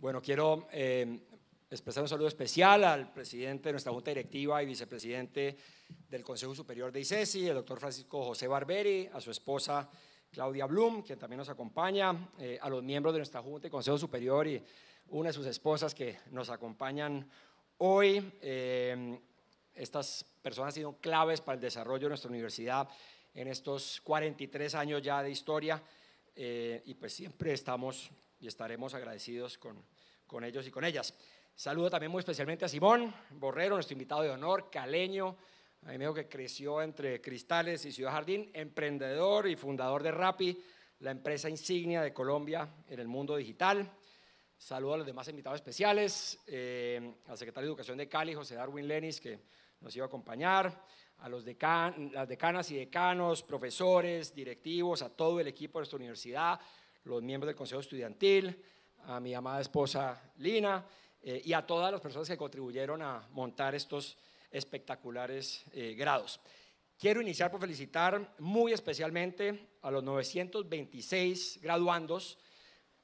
Bueno, quiero eh, expresar un saludo especial al presidente de nuestra Junta Directiva y vicepresidente del Consejo Superior de ICESI, el doctor Francisco José Barberi, a su esposa Claudia Blum, quien también nos acompaña, eh, a los miembros de nuestra Junta y Consejo Superior y una de sus esposas que nos acompañan hoy. Eh, estas personas han sido claves para el desarrollo de nuestra universidad en estos 43 años ya de historia y pues siempre estamos y estaremos agradecidos con, ellos y con ellas. Saludo también muy especialmente a Simón Borrero, nuestro invitado de honor, caleño, amigo que creció entre Cristales y Ciudad Jardín, emprendedor y fundador de Rappi, la empresa insignia de Colombia en el mundo digital. Saludo a los demás invitados especiales, eh, al secretario de Educación de Cali, José Darwin Lenis, que nos iba a acompañar, a los las decanas y decanos, profesores, directivos, a todo el equipo de nuestra universidad, los miembros del Consejo Estudiantil, a mi amada esposa Lina eh, y a todas las personas que contribuyeron a montar estos espectaculares eh, grados. Quiero iniciar por felicitar muy especialmente a los 926 graduandos,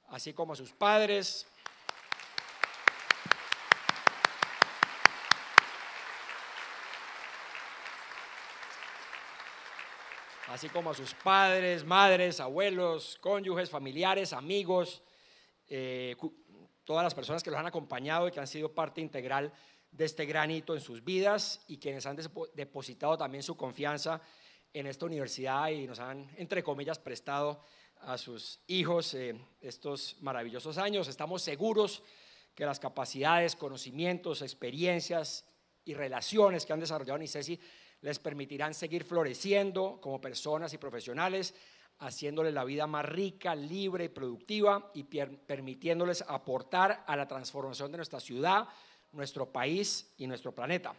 así como a sus padres, así como a sus padres, madres, abuelos, cónyuges, familiares, amigos, eh, todas las personas que los han acompañado y que han sido parte integral de este granito en sus vidas y quienes han depositado también su confianza en esta universidad y nos han, entre comillas, prestado a sus hijos eh, estos maravillosos años. Estamos seguros que las capacidades, conocimientos, experiencias y relaciones que han desarrollado en ICESI les permitirán seguir floreciendo como personas y profesionales, haciéndoles la vida más rica, libre y productiva y permitiéndoles aportar a la transformación de nuestra ciudad, nuestro país y nuestro planeta.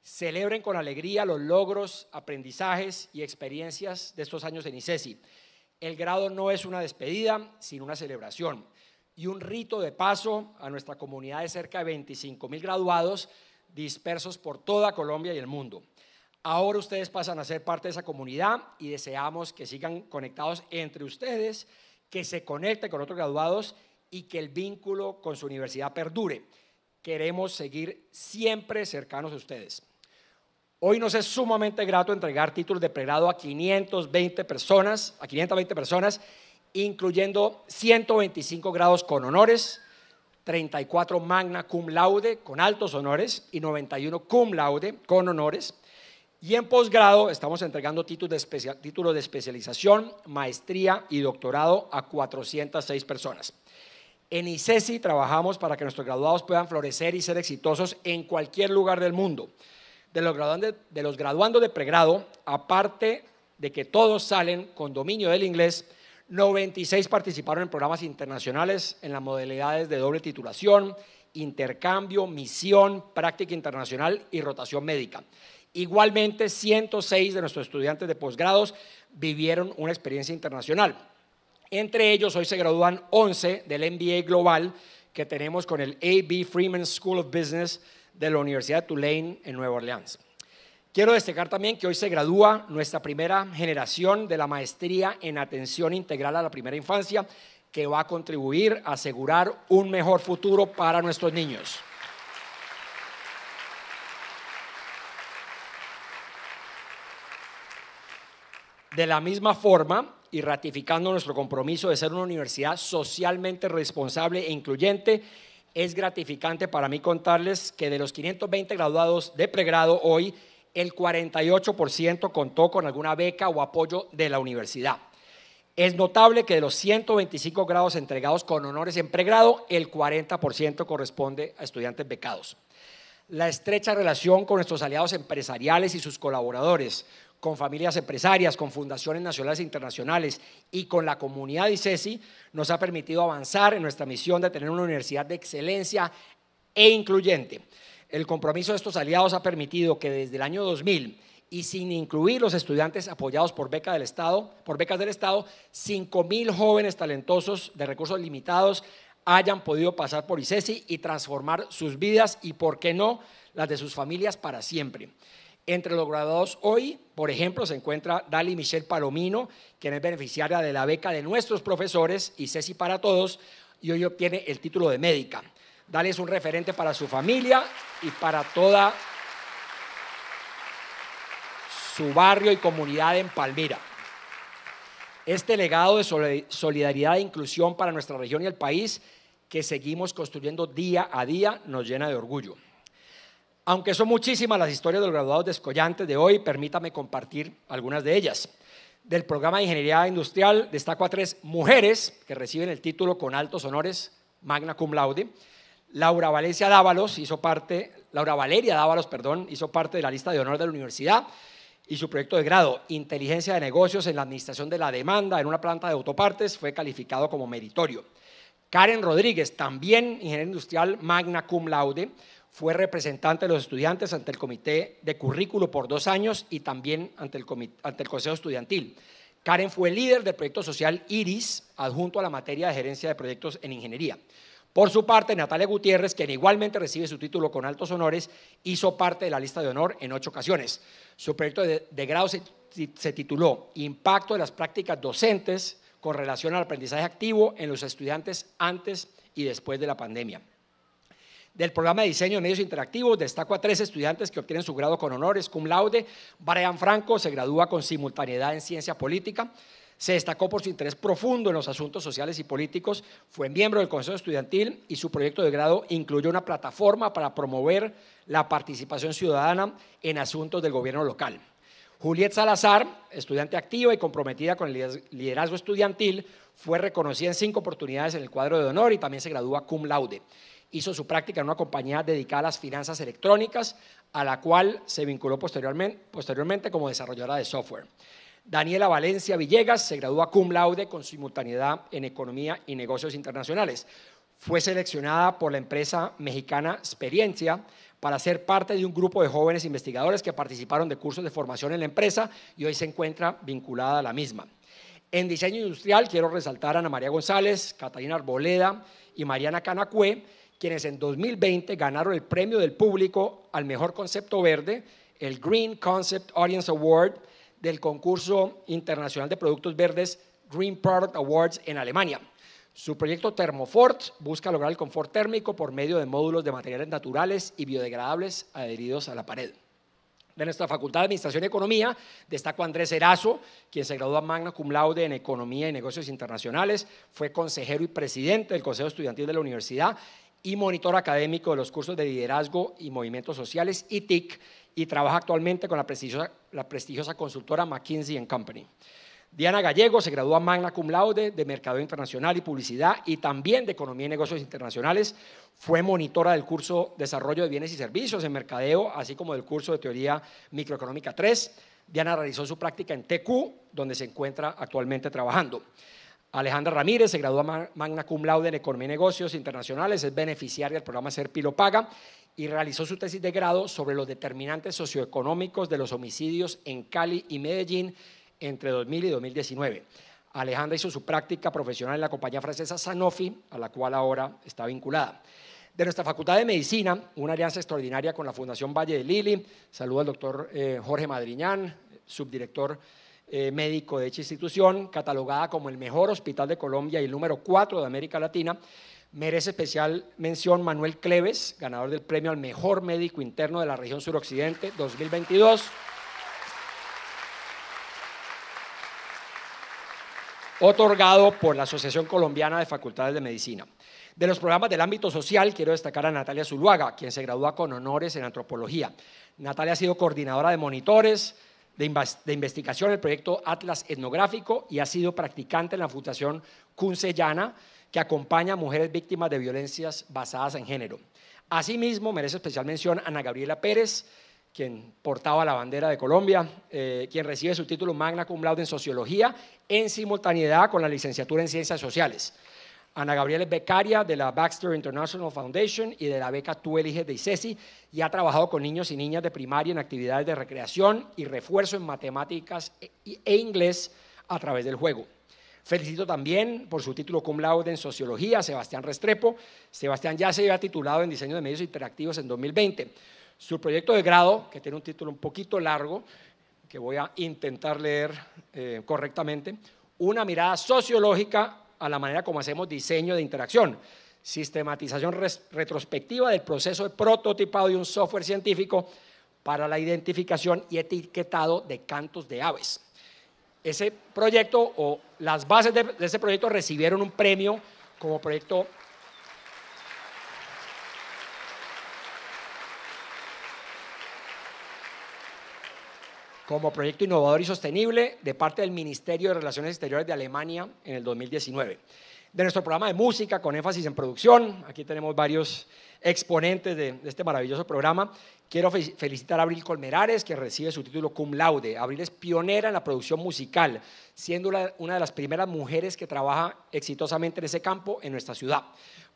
Celebren con alegría los logros, aprendizajes y experiencias de estos años en ICESI. El grado no es una despedida, sino una celebración y un rito de paso a nuestra comunidad de cerca de 25 mil graduados dispersos por toda Colombia y el mundo. Ahora ustedes pasan a ser parte de esa comunidad y deseamos que sigan conectados entre ustedes, que se conecten con otros graduados y que el vínculo con su universidad perdure. Queremos seguir siempre cercanos a ustedes. Hoy nos es sumamente grato entregar títulos de pregrado a 520 personas, a 520 personas, incluyendo 125 grados con honores, 34 magna cum laude con altos honores y 91 cum laude con honores. Y en posgrado estamos entregando títulos de, especialización, maestría y doctorado a 406 personas. En ICESI e trabajamos para que nuestros graduados puedan florecer y ser exitosos en cualquier lugar del mundo. De los, graduandos, de de pregrado, aparte de que todos salen con dominio del inglés, 96 participaron en programas internacionales en las modalidades de doble titulación, intercambio, misión, práctica internacional y rotación médica. Igualmente, 106 de nuestros estudiantes de posgrados vivieron una experiencia internacional. Entre ellos, hoy se gradúan 11 del MBA Global que tenemos con el A.B. Freeman School of Business de la Universidad de Tulane en Nueva Orleans. Quiero destacar también que hoy se gradúa nuestra primera generación de la maestría en atención integral a la primera infancia, que va a contribuir a asegurar un mejor futuro para nuestros niños. De la misma forma, y ratificando nuestro compromiso de ser una universidad socialmente responsable e incluyente, es gratificante para mí contarles que de los 520 graduados de pregrado hoy, el 48% contó con alguna beca o apoyo de la universidad. Es notable que de los 125 grados entregados con honores en pregrado, el 40% corresponde a estudiantes becados. La estrecha relación con nuestros aliados empresariales y sus colaboradores, con familias empresarias, con fundaciones nacionales e internacionales y con la comunidad ICESI, e nos ha permitido avanzar en nuestra misión de tener una universidad de excelencia e incluyente. El compromiso de estos aliados ha permitido que desde el año 2000 y sin incluir los estudiantes apoyados por, beca del Estado, por becas del Estado, 5.000 jóvenes talentosos de recursos limitados hayan podido pasar por ICESI e y transformar sus vidas y, por qué no, las de sus familias para siempre. Entre los graduados hoy, por ejemplo, se encuentra Dali Michelle Palomino, quien es beneficiaria de la beca de nuestros profesores y Ceci para Todos, y hoy obtiene el título de médica. Dali es un referente para su familia y para toda su barrio y comunidad en Palmira. Este legado de solidaridad e inclusión para nuestra región y el país que seguimos construyendo día a día nos llena de orgullo. Aunque son muchísimas las historias de los graduados descollantes de hoy, permítame compartir algunas de ellas. Del programa de Ingeniería Industrial destaco a tres mujeres que reciben el título con altos honores, magna cum laude. Laura Valencia Dávalos hizo parte, Laura Valeria Dávalos, perdón, hizo parte de la lista de honor de la universidad y su proyecto de grado, Inteligencia de Negocios en la Administración de la Demanda en una planta de autopartes, fue calificado como meritorio. Karen Rodríguez, también ingeniera industrial magna cum laude, fue representante de los estudiantes ante el comité de currículo por dos años y también ante el, consejo estudiantil. Karen fue líder del proyecto social IRIS, adjunto a la materia de gerencia de proyectos en ingeniería. Por su parte, Natalia Gutiérrez, quien igualmente recibe su título con altos honores, hizo parte de la lista de honor en ocho ocasiones. Su proyecto de, grado se tituló Impacto de las prácticas docentes con relación al aprendizaje activo en los estudiantes antes y después de la pandemia. Del programa de diseño de medios interactivos destaco a tres estudiantes que obtienen su grado con honores cum laude. Brian Franco se gradúa con simultaneidad en ciencia política. Se destacó por su interés profundo en los asuntos sociales y políticos, fue miembro del Consejo Estudiantil y su proyecto de grado incluyó una plataforma para promover la participación ciudadana en asuntos del gobierno local. Juliet Salazar, estudiante activa y comprometida con el liderazgo estudiantil, fue reconocida en cinco oportunidades en el cuadro de honor y también se gradúa cum laude. Hizo su práctica en una compañía dedicada a las finanzas electrónicas, a la cual se vinculó posteriormente, posteriormente como desarrolladora de software. Daniela Valencia Villegas se gradúa cum laude con simultaneidad en Economía y Negocios Internacionales. Fue seleccionada por la empresa mexicana Experiencia para ser parte de un grupo de jóvenes investigadores que participaron de cursos de formación en la empresa y hoy se encuentra vinculada a la misma. En diseño industrial quiero resaltar a Ana María González, Catalina Arboleda y Mariana Canacue, quienes en 2020 ganaron el premio del público al mejor concepto verde, el Green Concept Audience Award del concurso internacional de productos verdes Green Product Awards en Alemania. Su proyecto ThermoFort busca lograr el confort térmico por medio de módulos de materiales naturales y biodegradables adheridos a la pared. De nuestra Facultad de Administración y Economía destaco Andrés Erazo, quien se graduó a magna cum laude en Economía y Negocios Internacionales, fue consejero y presidente del Consejo Estudiantil de la Universidad y monitor académico de los cursos de liderazgo y movimientos sociales y TIC y trabaja actualmente con la prestigiosa consultora McKinsey Company. Diana Gallego se graduó a magna cum laude de Mercado Internacional y Publicidad y también de Economía y Negocios Internacionales. Fue monitora del curso Desarrollo de Bienes y Servicios en Mercadeo, así como del curso de Teoría Microeconómica 3. Diana realizó su práctica en TQ, donde se encuentra actualmente trabajando. Alejandra Ramírez se graduó a magna cum laude en Economía y Negocios Internacionales, es beneficiaria del programa Ser Pilo Paga y realizó su tesis de grado sobre los determinantes socioeconómicos de los homicidios en Cali y Medellín entre 2000 y 2019. Alejandra hizo su práctica profesional en la compañía francesa Sanofi, a la cual ahora está vinculada. De nuestra Facultad de Medicina, una alianza extraordinaria con la Fundación Valle de Lili. Saludo al doctor eh, Jorge Madriñán, subdirector eh, médico de dicha institución, catalogada como el mejor hospital de Colombia y el número 4 de América Latina. Merece especial mención Manuel Cleves, ganador del premio al mejor médico interno de la región suroccidente 2022. otorgado por la Asociación Colombiana de Facultades de Medicina. De los programas del ámbito social, quiero destacar a Natalia Zuluaga, quien se gradúa con honores en antropología. Natalia ha sido coordinadora de monitores de, de investigación el proyecto Atlas Etnográfico y ha sido practicante en la Fundación Cuncellana, que acompaña a mujeres víctimas de violencias basadas en género. Asimismo, merece especial mención Ana Gabriela Pérez, quien portaba la bandera de Colombia, eh, quien recibe su título magna cum laude en sociología en simultaneidad con la licenciatura en ciencias sociales. Ana Gabriela es becaria de la Baxter International Foundation y de la beca Tú eliges de ICESI y ha trabajado con niños y niñas de primaria en actividades de recreación y refuerzo en matemáticas e, e inglés a través del juego. Felicito también por su título cum laude en sociología, Sebastián Restrepo. Sebastián ya se había titulado en diseño de medios interactivos en 2020. Su proyecto de grado, que tiene un título un poquito largo, que voy a intentar leer eh, correctamente, una mirada sociológica a la manera como hacemos diseño de interacción, sistematización retrospectiva del proceso de prototipado de un software científico para la identificación y etiquetado de cantos de aves. Ese proyecto o las bases de, de ese proyecto recibieron un premio como proyecto como proyecto innovador y sostenible de parte del Ministerio de Relaciones Exteriores de Alemania en el 2019. De nuestro programa de música con énfasis en producción, aquí tenemos varios exponentes de, este maravilloso programa. Quiero felicitar a Abril Colmerares, que recibe su título cum laude. Abril es pionera en la producción musical, siendo una de las primeras mujeres que trabaja exitosamente en ese campo en nuestra ciudad.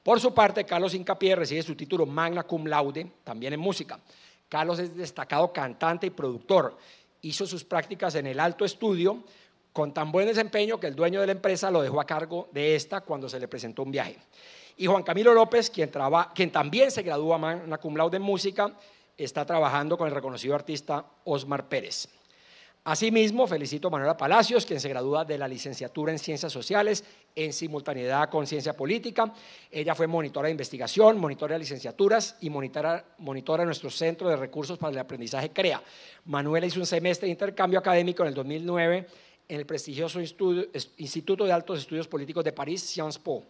Por su parte, Carlos Incapié recibe su título magna cum laude, también en música. Carlos es destacado cantante y productor hizo sus prácticas en el alto estudio con tan buen desempeño que el dueño de la empresa lo dejó a cargo de esta cuando se le presentó un viaje. Y Juan Camilo López, quien, también se graduó magna cum laude en música, está trabajando con el reconocido artista Osmar Pérez. Asimismo, felicito a Manuela Palacios, quien se gradúa de la licenciatura en Ciencias Sociales en simultaneidad con Ciencia Política. Ella fue monitora de investigación, monitora de licenciaturas y monitora, monitora nuestro Centro de Recursos para el Aprendizaje CREA. Manuela hizo un semestre de intercambio académico en el 2009 en el prestigioso Instituto de Altos Estudios Políticos de París, Sciences Po.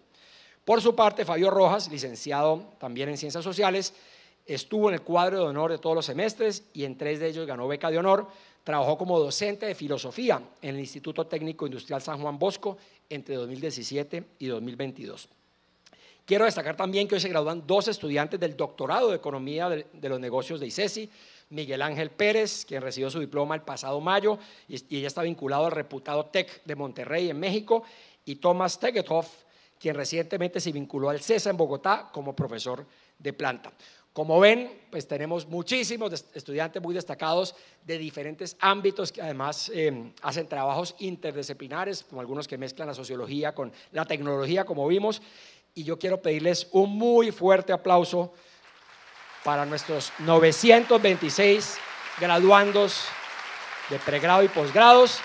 Por su parte, Fabio Rojas, licenciado también en Ciencias Sociales, estuvo en el cuadro de honor de todos los semestres y en tres de ellos ganó beca de honor Trabajó como docente de filosofía en el Instituto Técnico Industrial San Juan Bosco entre 2017 y 2022. Quiero destacar también que hoy se gradúan dos estudiantes del doctorado de Economía de los Negocios de ICESI, Miguel Ángel Pérez, quien recibió su diploma el pasado mayo y ya está vinculado al reputado TEC de Monterrey en México, y Thomas Tegethoff, quien recientemente se vinculó al CESA en Bogotá como profesor de planta. Como ven, pues tenemos muchísimos estudiantes muy destacados de diferentes ámbitos que además em, hacen trabajos interdisciplinares, como algunos que mezclan la sociología con la tecnología, como vimos. Y yo quiero pedirles un muy fuerte aplauso para nuestros 926 graduandos de pregrado y posgrados.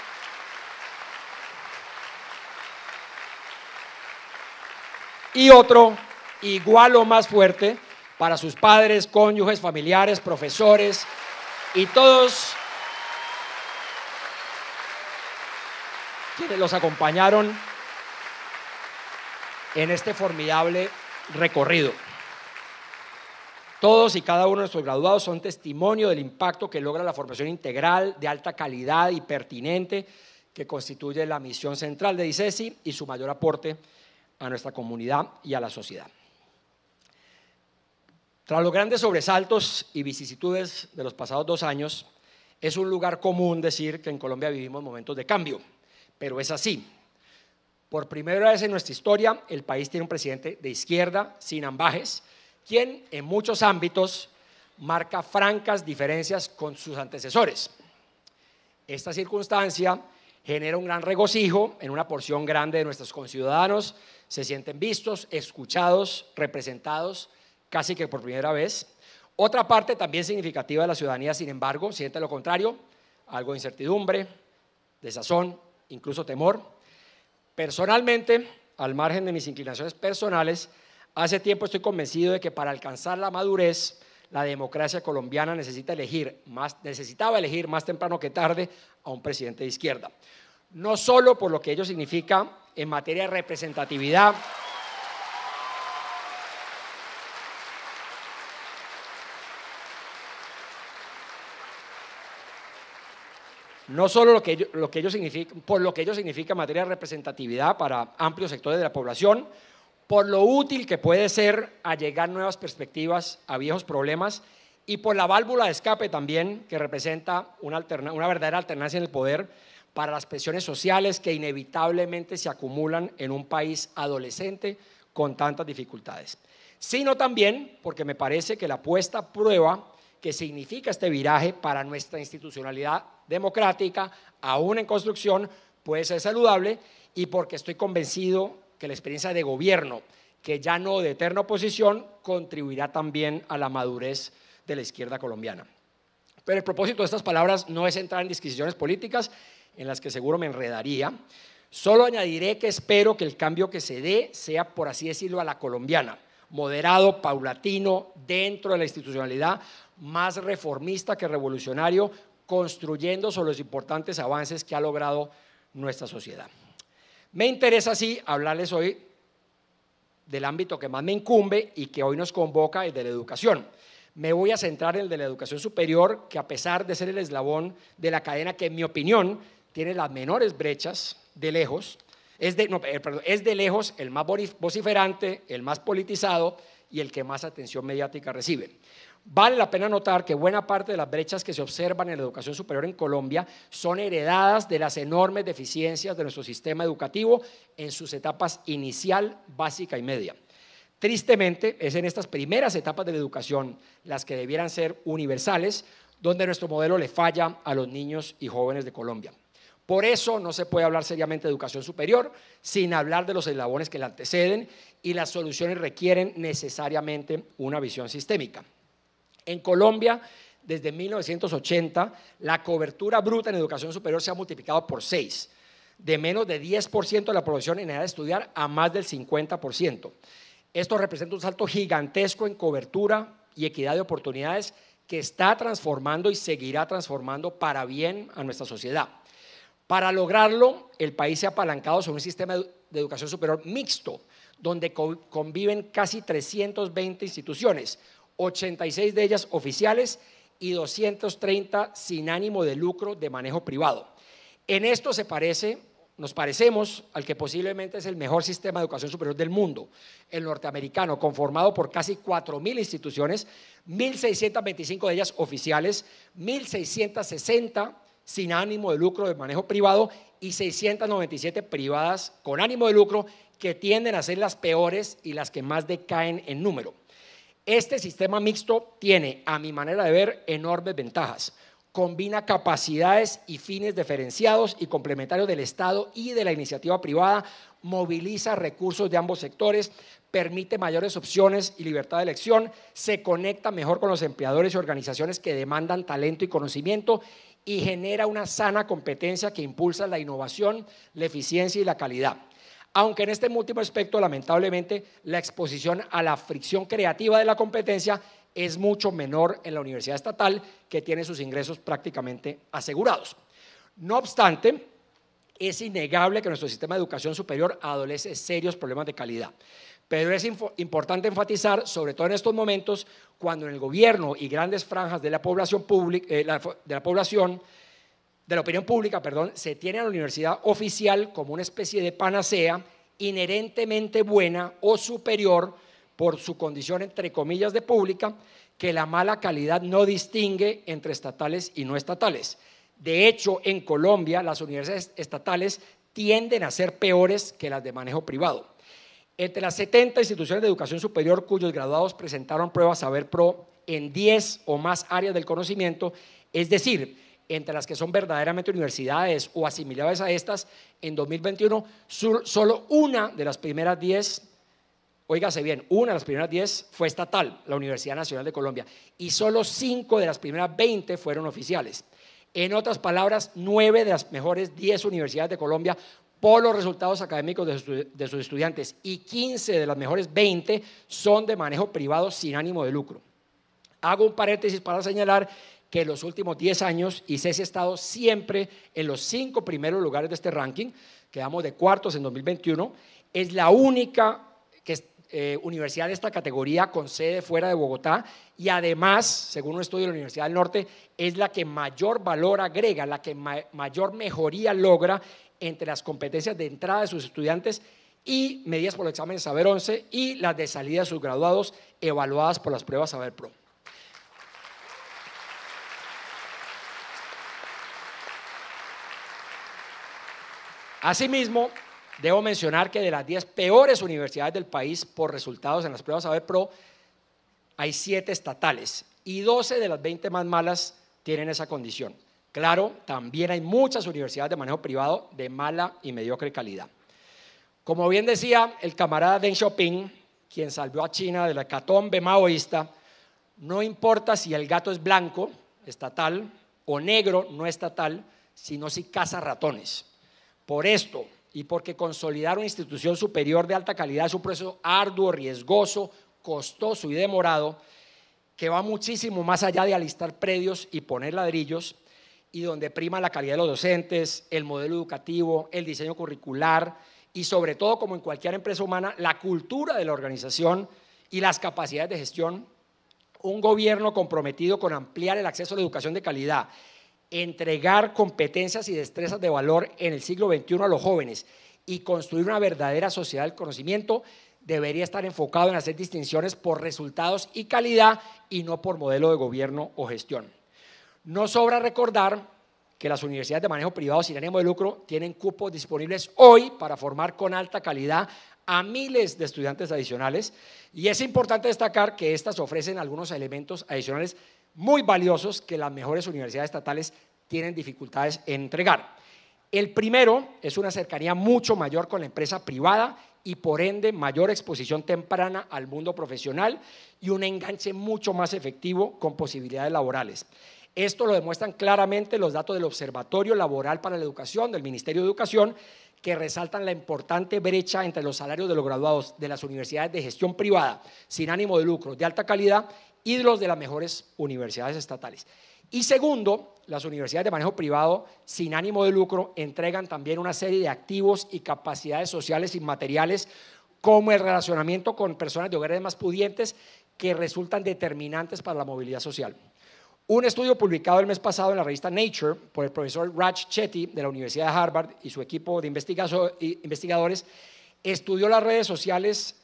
Y otro igual o más fuerte para sus padres, cónyuges, familiares, profesores y todos quienes los acompañaron en este formidable recorrido. Todos y cada uno de nuestros graduados son testimonio del impacto que logra la formación integral de alta calidad y pertinente que constituye la misión central de ICESI y su mayor aporte a nuestra comunidad y a la sociedad. Tras los grandes sobresaltos y vicisitudes de los pasados dos años, es un lugar común decir que en Colombia vivimos momentos de cambio, pero es así. Por primera vez en nuestra historia, el país tiene un presidente de izquierda, sin ambajes, quien en muchos ámbitos marca francas diferencias con sus antecesores. Esta circunstancia genera un gran regocijo en una porción grande de nuestros conciudadanos, se sienten vistos, escuchados, representados casi que por primera vez. Otra parte también significativa de la ciudadanía, sin embargo, siente lo contrario, algo de incertidumbre, desazón, incluso temor. Personalmente, al margen de mis inclinaciones personales, hace tiempo estoy convencido de que para alcanzar la madurez, la democracia colombiana necesita elegir más, necesitaba elegir más temprano que tarde a un presidente de izquierda. No solo por lo que ello significa en materia de representatividad, no solo lo que, lo que por lo que ello significa en materia de representatividad para amplios sectores de la población, por lo útil que puede ser a llegar nuevas perspectivas a viejos problemas y por la válvula de escape también que representa una, una verdadera alternancia en el poder para las presiones sociales que inevitablemente se acumulan en un país adolescente con tantas dificultades, sino también porque me parece que la puesta a prueba que significa este viraje para nuestra institucionalidad democrática, aún en construcción, puede ser saludable y porque estoy convencido que la experiencia de gobierno, que ya no de eterna oposición, contribuirá también a la madurez de la izquierda colombiana. Pero el propósito de estas palabras no es entrar en disquisiciones políticas, en las que seguro me enredaría. Solo añadiré que espero que el cambio que se dé sea, por así decirlo, a la colombiana, moderado, paulatino, dentro de la institucionalidad, más reformista que revolucionario, construyendo sobre los importantes avances que ha logrado nuestra sociedad. Me interesa así hablarles hoy del ámbito que más me incumbe y que hoy nos convoca, el de la educación. Me voy a centrar en el de la educación superior, que a pesar de ser el eslabón de la cadena que en mi opinión tiene las menores brechas de lejos, es de eh, lejos el más vociferante, el más politizado y el que más atención mediática recibe. Vale la pena notar que buena parte de las brechas que se observan en la educación superior en Colombia son heredadas de las enormes deficiencias de nuestro sistema educativo en sus etapas inicial, básica y media. Tristemente, es en estas primeras etapas de la educación las que debieran ser universales, donde nuestro modelo le falla a los niños y jóvenes de Colombia. Por eso no se puede hablar seriamente de educación superior sin hablar de los eslabones que la anteceden y las soluciones requieren necesariamente una visión sistémica. En Colombia, desde 1980, la cobertura bruta en educación superior se ha multiplicado por seis, de menos de 10% de la población en edad de estudiar a más del 50%. Esto representa un salto gigantesco en cobertura y equidad de oportunidades que está transformando y seguirá transformando para bien a nuestra sociedad. Para lograrlo, el país se ha apalancado sobre un sistema de educación superior mixto, donde conviven casi 320 instituciones, 86 de ellas oficiales y 230 sin ánimo de lucro de manejo privado. En esto se parece, nos parecemos al que posiblemente es el mejor sistema de educación superior del mundo, el norteamericano, conformado por casi 4.000 instituciones, 1.625 de ellas oficiales, 1.660 sin ánimo de lucro de manejo privado y 697 privadas con ánimo de lucro que tienden a ser las peores y las que más decaen en número. Este sistema mixto tiene, a mi manera de ver, enormes ventajas. Combina capacidades y fines diferenciados y complementarios del Estado y de la iniciativa privada, moviliza recursos de ambos sectores, permite mayores opciones y libertad de elección, se conecta mejor con los empleadores y organizaciones que demandan talento y conocimiento y genera una sana competencia que impulsa la innovación, la eficiencia y la calidad aunque en este último aspecto lamentablemente la exposición a la fricción creativa de la competencia es mucho menor en la universidad estatal que tiene sus ingresos prácticamente asegurados. No obstante, es innegable que nuestro sistema de educación superior adolece serios problemas de calidad. Pero es importante enfatizar, sobre todo en estos momentos, cuando en el gobierno y grandes franjas de la población, eh, de la población de la opinión pública, perdón, se tiene a la universidad oficial como una especie de panacea inherentemente buena o superior por su condición, entre comillas, de pública, que la mala calidad no distingue entre estatales y no estatales. De hecho, en Colombia las universidades estatales tienden a ser peores que las de manejo privado. Entre las 70 instituciones de educación superior cuyos graduados presentaron pruebas Saber Pro en 10 o más áreas del conocimiento, es decir, entre las que son verdaderamente universidades o asimiladas a estas, en 2021 solo una de las primeras 10, oígase bien, una de las primeras 10 fue estatal, la Universidad Nacional de Colombia, y solo 5 de las primeras 20 fueron oficiales. En otras palabras, 9 de las mejores 10 universidades de Colombia por los resultados académicos de, sus estudiantes y 15 de las mejores 20 son de manejo privado sin ánimo de lucro. Hago un paréntesis para señalar que en los últimos 10 años ICES ha estado siempre en los cinco primeros lugares de este ranking, quedamos de cuartos en 2021, es la única que eh, universidad de esta categoría con sede fuera de Bogotá y además, según un estudio de la Universidad del Norte, es la que mayor valor agrega, la que mayor mejoría logra entre las competencias de entrada de sus estudiantes y medidas por el examen Saber 11 y las de salida de sus graduados evaluadas por las pruebas Saber Pro. Asimismo, debo mencionar que de las 10 peores universidades del país por resultados en las pruebas ABPRO, Pro, hay 7 estatales y 12 de las 20 más malas tienen esa condición. Claro, también hay muchas universidades de manejo privado de mala y mediocre calidad. Como bien decía el camarada Deng Xiaoping, quien salvó a China de la hecatombe maoísta, no importa si el gato es blanco, estatal, o negro, no estatal, sino si caza ratones. Por esto y porque consolidar una institución superior de alta calidad es un proceso arduo, riesgoso, costoso y demorado, que va muchísimo más allá de alistar predios y poner ladrillos, y donde prima la calidad de los docentes, el modelo educativo, el diseño curricular y sobre todo, como en cualquier empresa humana, la cultura de la organización y las capacidades de gestión. Un gobierno comprometido con ampliar el acceso a la educación de calidad entregar competencias y destrezas de valor en el siglo XXI a los jóvenes y construir una verdadera sociedad del conocimiento debería estar enfocado en hacer distinciones por resultados y calidad y no por modelo de gobierno o gestión. No sobra recordar que las universidades de manejo privado sin ánimo de lucro tienen cupos disponibles hoy para formar con alta calidad a miles de estudiantes adicionales y es importante destacar que estas ofrecen algunos elementos adicionales muy valiosos que las mejores universidades estatales tienen dificultades en entregar. El primero es una cercanía mucho mayor con la empresa privada y por ende mayor exposición temprana al mundo profesional y un enganche mucho más efectivo con posibilidades laborales. Esto lo demuestran claramente los datos del Observatorio Laboral para la Educación del Ministerio de Educación, que resaltan la importante brecha entre los salarios de los graduados de las universidades de gestión privada sin ánimo de lucro de alta calidad y los de las mejores universidades estatales. Y segundo, las universidades de manejo privado sin ánimo de lucro entregan también una serie de activos y capacidades sociales y materiales como el relacionamiento con personas de hogares más pudientes que resultan determinantes para la movilidad social. Un estudio publicado el mes pasado en la revista Nature por el profesor Raj Chetty de la Universidad de Harvard y su equipo de investigadores estudió las redes sociales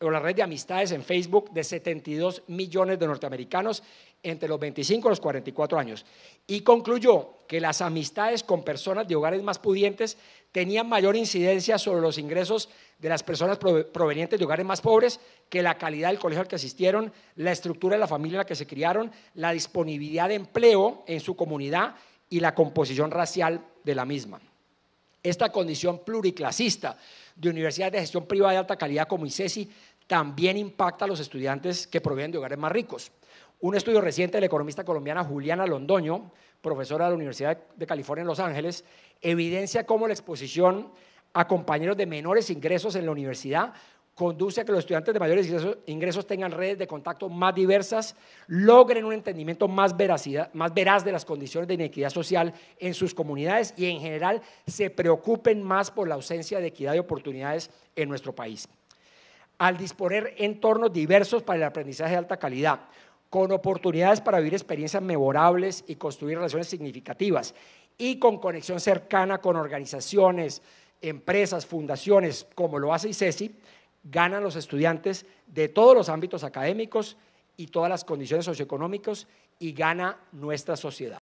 o la red de amistades en Facebook de 72 millones de norteamericanos entre los 25 y los 44 años. Y concluyó que las amistades con personas de hogares más pudientes tenían mayor incidencia sobre los ingresos de las personas provenientes de hogares más pobres que la calidad del colegio al que asistieron, la estructura de la familia en la que se criaron, la disponibilidad de empleo en su comunidad y la composición racial de la misma. Esta condición pluriclasista de universidades de gestión privada de alta calidad como ICESI también impacta a los estudiantes que provienen de hogares más ricos. Un estudio reciente de la economista colombiana Juliana Londoño, profesora de la Universidad de California en Los Ángeles, evidencia cómo la exposición a compañeros de menores ingresos en la universidad conduce a que los estudiantes de mayores ingresos tengan redes de contacto más diversas, logren un entendimiento más, más veraz de las condiciones de inequidad social en sus comunidades y en general se preocupen más por la ausencia de equidad de oportunidades en nuestro país. Al disponer entornos diversos para el aprendizaje de alta calidad, con oportunidades para vivir experiencias memorables y construir relaciones significativas y con conexión cercana con organizaciones, empresas, fundaciones, como lo hace ICESI, ganan los estudiantes de todos los ámbitos académicos y todas las condiciones socioeconómicas y gana nuestra sociedad.